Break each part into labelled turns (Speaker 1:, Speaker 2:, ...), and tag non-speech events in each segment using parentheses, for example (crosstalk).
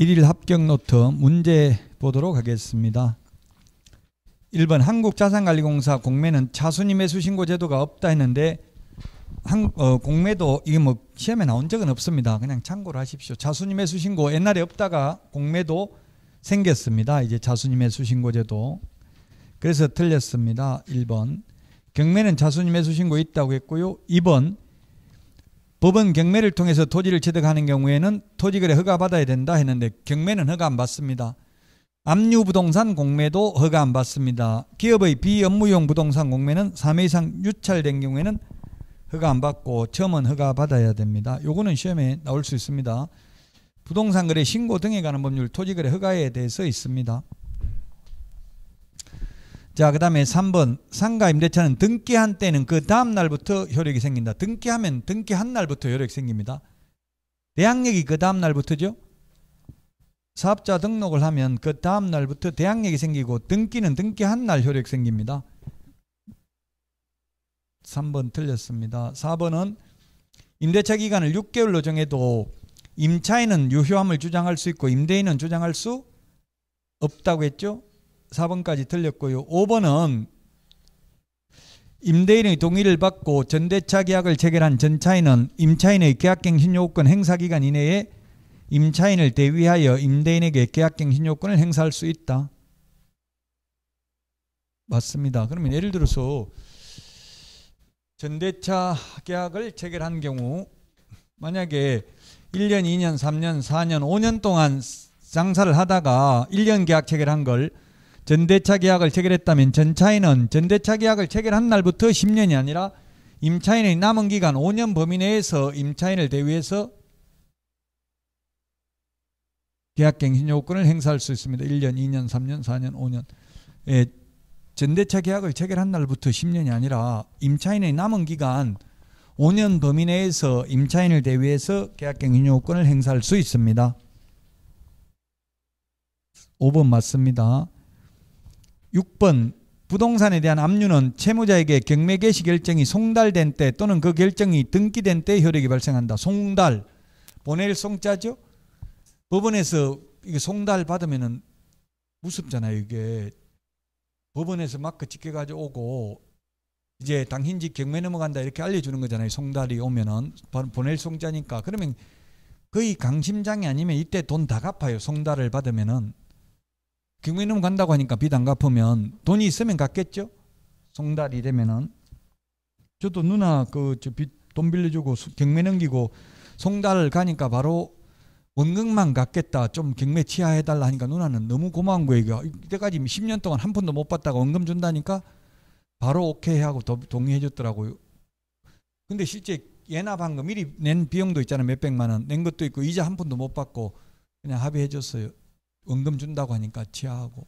Speaker 1: 1일 합격 노트 문제 보도록 하겠습니다. 1번 한국자산관리공사 공매는 차순위 매수 신고 제도가 없다 했는데 한, 어, 공매도 이게 뭐 시험에 나온 적은 없습니다. 그냥 참고로 하십시오. 차순위 매수 신고 옛날에 없다가 공매도 생겼습니다. 이제 차순위 매수 신고 제도. 그래서 틀렸습니다. 1번 경매는 차순위 매수 신고 있다고 했고요. 2번 법은 경매를 통해서 토지를 취득하는 경우에는 토지거래 허가 받아야 된다 했는데 경매는 허가 안 받습니다. 압류 부동산 공매도 허가 안 받습니다. 기업의 비업무용 부동산 공매는 3회 이상 유찰된 경우에는 허가 안 받고 처음은 허가 받아야 됩니다. 요거는 시험에 나올 수 있습니다. 부동산 거래 신고 등에 관한 법률 토지 거래 허가에 대해서 있습니다. 자, 그다음에 3번 상가 임대차는 등기한 때는 그 다음 날부터 효력이 생긴다. 등기하면 등기한 날부터 효력이 생깁니다. 대항력이 그 다음 날부터죠. 사업자 등록을 하면 그 다음 날부터 대항력이 생기고 등기는 등기한 날 효력 생깁니다. 3번 틀렸습니다. 4번은 임대차 기간을 6개월로 정해도 임차인은 유효함을 주장할 수 있고 임대인은 주장할 수 없다고 했죠. 4번까지 틀렸고요 5번은 임대인의 동의를 받고 전대차 계약을 체결한 전차인은 임차인의 계약갱신 요건 행사기간 이내에 임차인을 대위하여 임대인에게 계약갱신 요건을 행사할 수 있다. 맞습니다. 그러면 예를 들어서 전대차 계약을 체결한 경우 만약에 1년, 2년, 3년, 4년, 5년 동안 장사를 하다가 1년 계약 체결한 걸 전대차 계약을 체결했다면 전차인은 전대차 계약을 체결한 날부터 10년이 아니라 임차인의 남은 기간 5년 범위 내에서 임차인을 대위해서 계약갱신 요건을 행사할 수 있습니다. 1년, 2년, 3년, 4년, 5년. 예, 전대차 계약을 체결한 날부터 10년이 아니라 임차인의 남은 기간 5년 범위 내에서 임차인을 대위해서 계약갱신 요건을 행사할 수 있습니다. 5번 맞습니다. 6번 부동산에 대한 압류는 채무자에게 경매 개시 결정이 송달된 때 또는 그 결정이 등기된 때 효력이 발생한다. 송달 보낼 송자죠. 법원에서 이게 송달 받으면은 무섭잖아요. 이게 법원에서 마크 찍혀가지고 오고 이제 당신집 경매 넘어간다 이렇게 알려주는 거잖아요. 송달이 오면은 보낼 송자니까 그러면 거의 강심장이 아니면 이때 돈 다 갚아요. 송달을 받으면은 경매놈 간다고 하니까 비단 갚으면 돈이 있으면 갔겠죠? 송달이 되면은. 저도 누나 그저빚돈 빌려주고 경매 넘기고 송달 가니까 바로 원금만 갚겠다 좀 경매 취하해달라 하니까 누나는 너무 고마운 거예요. 이때까지 10년 동안 한 푼도 못 받다가 원금 준다니까 바로 오케이 하고 동의해 줬더라고요. 근데 실제 예나방금 미리 낸 비용도 있잖아요. 몇백만 원. 낸 것도 있고 이자 한 푼도 못 받고 그냥 합의해 줬어요. 응금 준다고 하니까 지하하고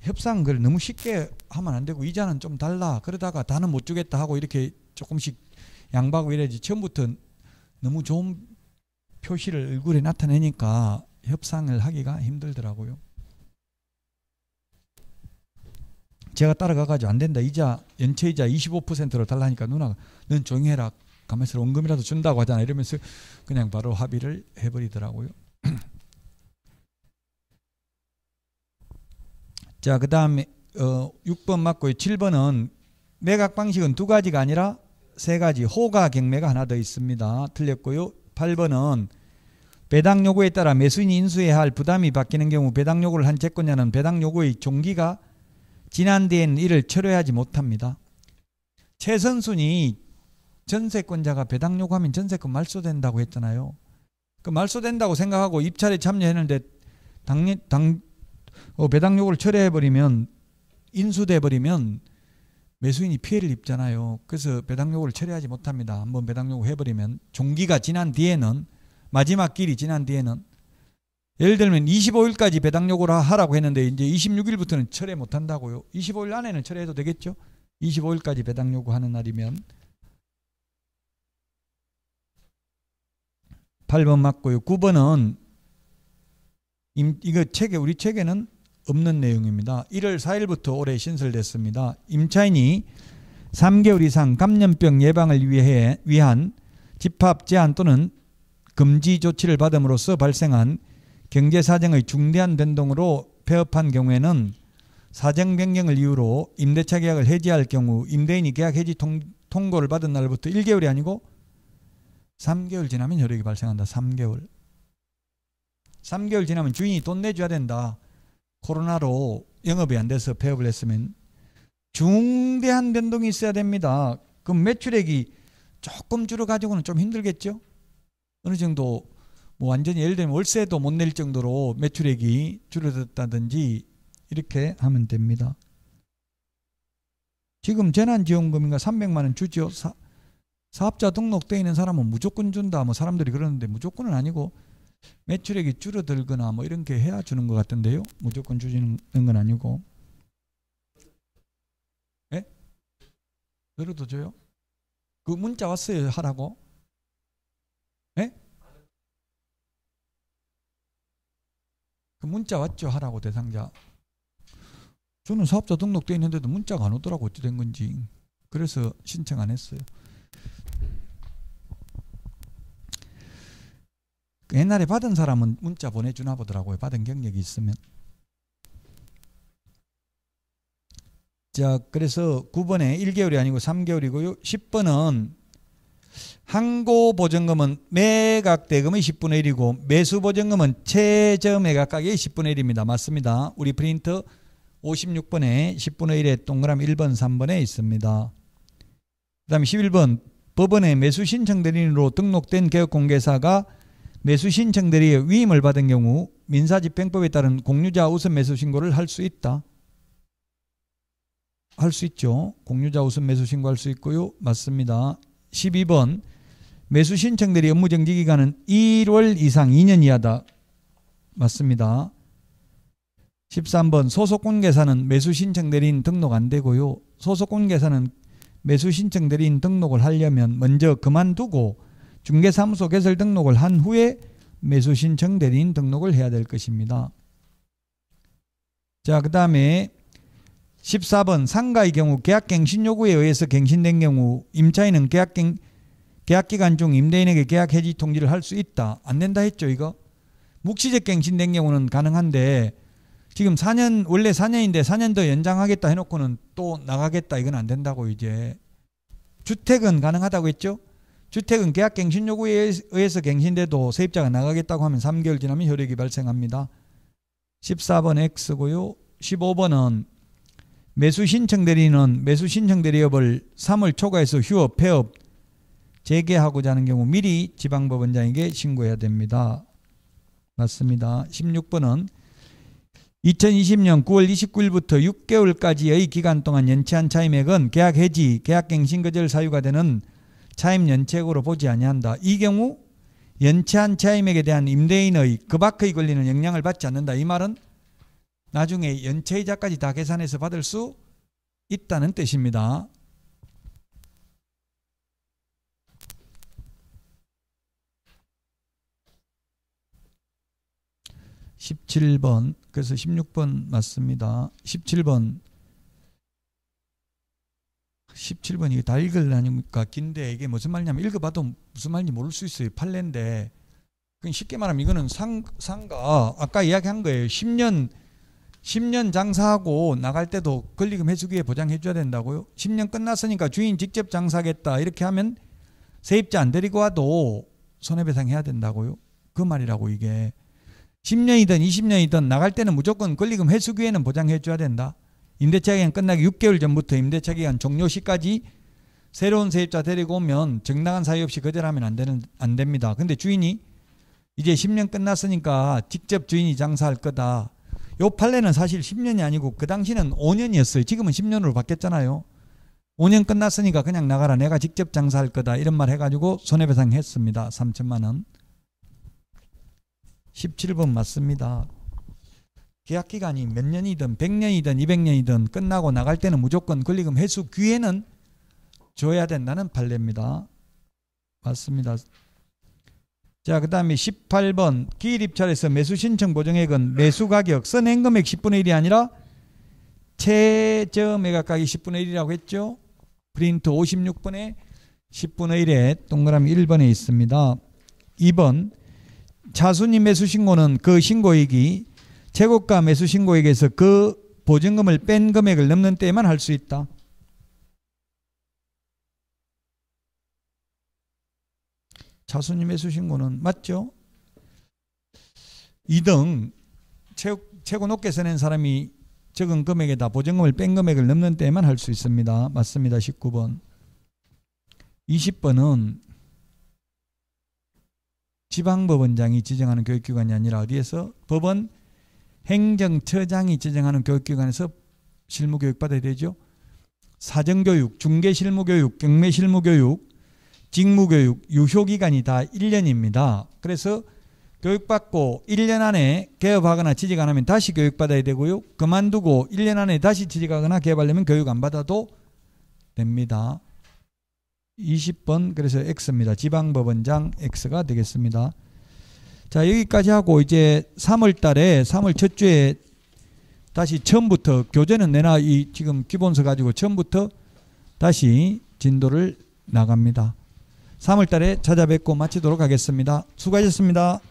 Speaker 1: 협상 그걸 너무 쉽게 하면 안 되고 이자는 좀 달라 그러다가 다는 못 주겠다 하고 이렇게 조금씩 양보하고 이래야지 처음부터 너무 좋은 표시를 얼굴에 나타내니까 협상을 하기가 힘들더라고요. 제가 따라가가지고 안 된다. 이자 연체이자 25%로 달라니까 누나가 넌 조용히 해라. 가만있어 원금이라도 준다고 하잖아. 이러면서 그냥 바로 합의를 해버리더라고요. (clears throat) 자, 그 다음에 어, 6번 맞고요. 7번은 매각 방식은 두 가지가 아니라 세 가지 호가 경매가 하나 더 있습니다. 틀렸고요. 8번은 배당 요구에 따라 매수인이 인수해야 할 부담이 바뀌는 경우 배당 요구를 한 채권자는 배당 요구의 종기가 지난 뒤에는 이를 철회하지 못합니다. 최선순위 전세권자가 배당 요구하면 전세권 말소된다고 했잖아요. 그 말소된다고 생각하고 입찰에 참여했는데 당당 어, 배당 요구를 철회해 버리면 인수돼 버리면 매수인이 피해를 입잖아요. 그래서 배당 요구를 철회하지 못합니다. 한번 배당 요구 해버리면 종기가 지난 뒤에는 마지막 길이 지난 뒤에는 예를 들면 25일까지 배당 요구를 하라고 했는데 이제 26일부터는 철회 못 한다고요. 25일 안에는 철회해도 되겠죠? 25일까지 배당 요구하는 날이면 8번 맞고요. 9번은 이거 책에 우리 책에는 없는 내용입니다. 1월 4일부터 올해 신설됐습니다. 임차인이 3개월 이상 감염병 예방을 위해 위한 집합 제한 또는 금지 조치를 받음으로써 발생한 경제 사정의 중대한 변동으로 폐업한 경우에는 사정 변경을 이유로 임대차 계약을 해지할 경우 임대인이 계약 해지 통, 고를 받은 날부터 1개월이 아니고 3개월 지나면 효력이 발생한다. 3개월. 3개월 지나면 주인이 돈 내줘야 된다. 코로나로 영업이 안 돼서 폐업을 했으면 중대한 변동이 있어야 됩니다. 그 매출액이 조금 줄어가지고는 좀 힘들겠죠? 어느 정도 뭐 완전히 예를 들면 월세도 못 낼 정도로 매출액이 줄어들었다든지 이렇게 하면 됩니다. 지금 재난지원금인가 300만 원 주죠. 사, 사업자 등록되어 있는 사람은 무조건 준다. 뭐 사람들이 그러는데 무조건은 아니고 매출액이 줄어들거나 뭐 이런 게 해야 주는 것 같은데요. 무조건 주는 건 아니고. 예? 들어도 줘요? 그 문자 왔어요 하라고? 예? 그 문자 왔죠 하라고 대상자. 저는 사업자 등록돼 있는데도 문자가 안 오더라고 어찌 된 건지. 그래서 신청 안 했어요. 옛날에 받은 사람은 문자 보내주나 보더라고요. 받은 경력이 있으면. 자, 그래서 9번에 1개월이 아니고 3개월이고요. 10번은 항고 보증금은 매각 대금의 10분의 1이고 매수 보증금은 최저 매각가격의 10분의 1입니다. 맞습니다. 우리 프린트 56번에 10분의 1에 동그라미 1번 3번에 있습니다. 그 다음 에 11번 법원에 매수 신청 대리인으로 등록된 개업공개사가 매수 신청들이 위임을 받은 경우 민사집행법에 따른 공유자 우선 매수 신고를 할 수 있다. 할 수 있죠. 공유자 우선 매수 신고할 수 있고요. 맞습니다. 12번 매수 신청들이 업무정지 기간은 1월 이상 2년 이하다. 맞습니다. 13번 소속공개사는 매수 신청 대리인 등록 안 되고요. 소속공개사는 매수 신청 대리인 등록을 하려면 먼저 그만두고 중개사무소 개설 등록을 한 후에 매수신 청대리인 등록을 해야 될 것입니다. 자, 그 다음에 14번 상가의 경우 계약갱신 요구에 의해서 갱신된 경우 임차인은 계약갱, 계약기간 중 임대인에게 계약해지 통지를 할 수 있다. 안 된다 했죠, 이거? 묵시적 갱신된 경우는 가능한데 지금 4년 원래 4년인데 4년 더 연장하겠다 해놓고는 또 나가겠다 이건 안 된다고 이제 주택은 가능하다고 했죠 주택은 계약 갱신 요구에 의해서 갱신돼도 세입자가 나가겠다고 하면 3개월 지나면 효력이 발생합니다. 14번 X고요. 15번은 매수 신청 대리는 매수 신청 대리업을 3월 초과해서 휴업, 폐업, 재개하고자 하는 경우 미리 지방법원장에게 신고해야 됩니다. 맞습니다. 16번은 2020년 9월 29일부터 6개월까지의 기간 동안 연체한 차임액은 계약 해지, 계약 갱신 거절 사유가 되는 차임 연체액으로 보지 아니한다. 이 경우 연체한 차임액에 대한 임대인의 그 밖의 권리는 영향을 받지 않는다. 이 말은 나중에 연체이자까지 다 계산해서 받을 수 있다는 뜻입니다. 1 7번 그래서 1 6번 맞습니다. 1 7번 17번 이다 읽으려니까 긴데 이게 무슨 말이냐면 읽어봐도 무슨 말인지 모를 수 있어요. 팔례인데 그러니까 쉽게 말하면 이거는 상, 상가 아까 이야기한 거예요. 10년 10년 장사하고 나갈 때도 권리금 해주기에 보장해 줘야 된다고요. 10년 끝났으니까 주인 직접 장사하겠다 이렇게 하면 세입자 안 데리고 와도 손해배상 해야 된다고요. 그 말이라고 이게 10년이든 20년이든 나갈 때는 무조건 권리금 해수기에는 보장해 줘야 된다. 임대차 기간 끝나기 6개월 전부터 임대차 기간 종료 시까지 새로운 세입자 데리고 오면 정당한 사유 없이 거절하면 안 되는 안 됩니다. 근데 주인이 이제 10년 끝났으니까 직접 주인이 장사할 거다. 요 판례는 사실 10년이 아니고 그 당시는 5년이었어요. 지금은 10년으로 바뀌었잖아요. 5년 끝났으니까 그냥 나가라. 내가 직접 장사할 거다. 이런 말 해가지고 손해배상 했습니다. 3천만 원. 17번 맞습니다. 계약 기간이 몇 년이든 100년이든 200년이든 끝나고 나갈 때는 무조건 권리금 회수 기회는 줘야 된다는 판례입니다. 맞습니다. 자, 그 다음에 18번 기일 입찰에서 매수 신청 보증액은 매수 가격 선행 금액 10분의 1이 아니라 최저 매각가격 10분의 1이라고 했죠. 프린트 56분의 10분의 1에 동그라미 1번에 있습니다. 2번 자수님 매수 신고는 그 신고액이 재고가 매수 신고액에서 그 보증금을 뺀 금액을 넘는 때에만 할 수 있다. 자수님 매수 신고는 맞죠? 2등 최, 최고 높게 서낸 사람이 적은 금액에다 보증금을 뺀 금액을 넘는 때에만 할 수 있습니다. 맞습니다. 19번. 20번은 지방법원장이 지정하는 교육기관이 아니라 어디에서 법원 행정처장이 지정하는 교육기관에서 실무교육 받아야 되죠. 사정교육, 중개실무교육, 경매실무교육, 직무교육, 유효기간이 다 1년입니다. 그래서 교육받고 1년 안에 개업하거나 취직 안 하면 다시 교육받아야 되고요. 그만두고 1년 안에 다시 취직하거나 개업하려면 교육 안 받아도 됩니다. 20번 그래서 X입니다. 지방법원장 X가 되겠습니다. 자, 여기까지 하고 이제 3월 달에 3월 첫 주에 다시 처음부터 교재는 내놔이 지금 기본서 가지고 처음부터 다시 진도를 나갑니다. 3월 달에 찾아뵙고 마치도록 하겠습니다. 수고하셨습니다.